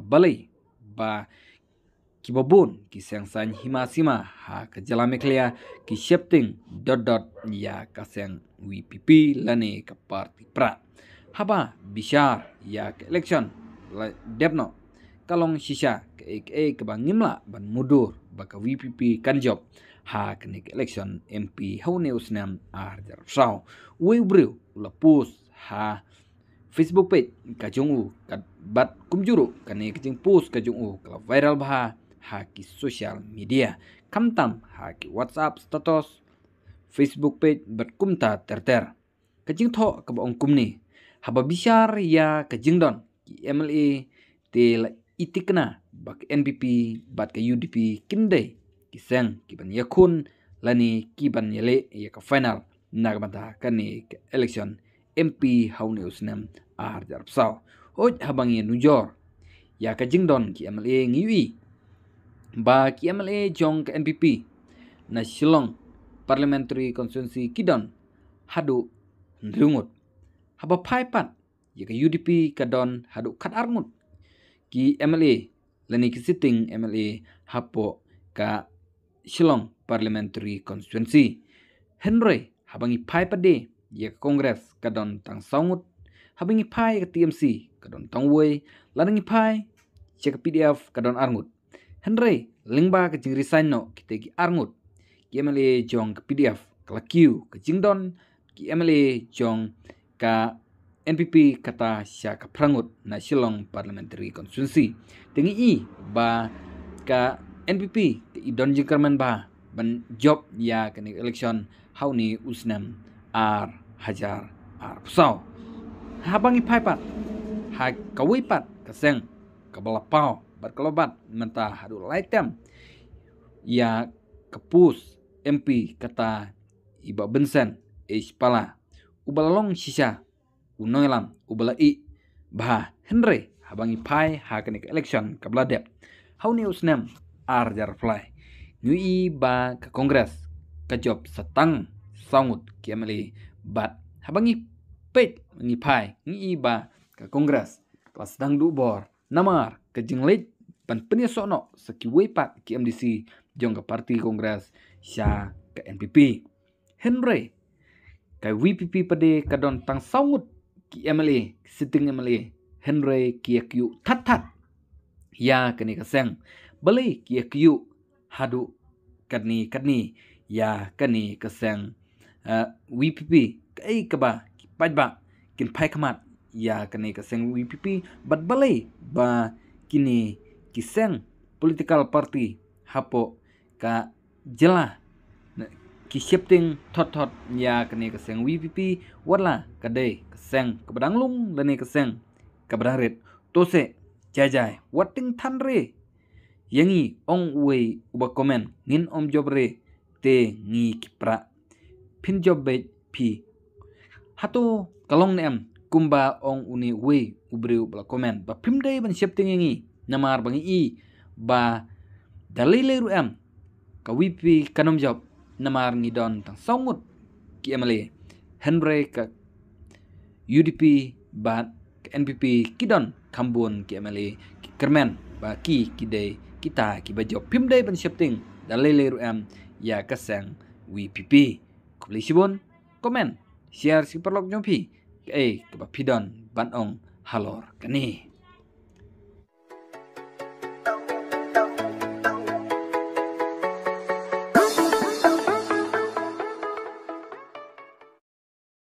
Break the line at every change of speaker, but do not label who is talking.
balai ba kibabun ki hima sima ha ka jalameklia ki shifting dot dot ya ka seng wpp lane ka parti pra haba bishar ya ka election debno kalong shisha ka ek ek ba ngimla ban mudur ba ka wpp kan job ha ka nek election mp hone usnam ar jar saw we bru la ha Facebook page kajung u kat bat kumjuru kane kajing post kajung u kalau viral bah haki social media kamtam haki WhatsApp status Facebook page bat kumta terter kajing tho kaba ongkum ni haba bisar ya kajing don ki MLA til itikna bak NPP bat ke UDP kinde kisang kiban yakun lani kiban yale ya ka final nagbanta kane election MP haune usnam Ahar jar psaw hoj habangi nujor ya ka jingdon ki MLA ngiwi ba ki MLA jong ke MPP na shilong parliamentary constituency kidon hadu ndrungut haba phai pat ya ka UDP ka don hadu khat arngut ki MLA lenik ki sitting MLA hapo ka shilong parliamentary constituency Henry habangi i pat de ia kongres kadon tang songut habing ipai ke TMC kadon tong wei lanang ipai ia ke PDF kadon arngut Henry lingba ke jing resign no kita ki arngut ki MLA jong ke PDF kala Q ke jing don ki MLA jong ka NPP kata sya ka prangut na silong Parliamentary Constituency tengi i ba ka NPP te idon jingkarman ba ban job ya ke election ni usnam ar ipai pat ফুসাও হাবাঙি pat kaseng kabala pau কবলাপাও berkelobat mentah hadu laitem ya kepus MP kata iba bensen ispala ubalong sisa unoilam ubala i bah henry habangi pai hakenik election kabladep How news nem arjar fly nui ba ke kongres ke job setang sangut kiameli bat habangi pet ngi pai ngi iba ke kongres kelas sedang dubor namar ke jenglet pan penia sono seki wepat ki MDC jong ke parti kongres sya ke NPP Henry ke WPP pede kadon tang saungut ki MLA sitting MLA Henry ki kyu tat tat ya kini keseng beli ki kyu hadu kadni kadni ya kini keseng VPP uh, kai kaba ba kin phai khamat ya kane ka seng VPP bat balai ba kini kiseng political party hapo ka jela ki shifting thot thot ya kane ka seng VPP wala ka dei ka seng ka badang lung ne ka seng ka badang to se jai jai wating than re yangi ong wei uba komen, ngin om job te ngi kipra 핀접베 pi hatu kalong nem kumba ong uni we ubriu bla komen ba pimdei ban siap ngi namar bangi i ba dalile ru em ka wipi kanom job namar ngi don tang songut ki emale henry ka udp ba npp kidon kambun ki emale kermen ba ki kide kita ki ba job pimdei ban siap ting dalile ru em ya pi, -pi. Ku beli komen, share si perlok nyompi, eh, ke bapidon, ban ong, halor, kenih.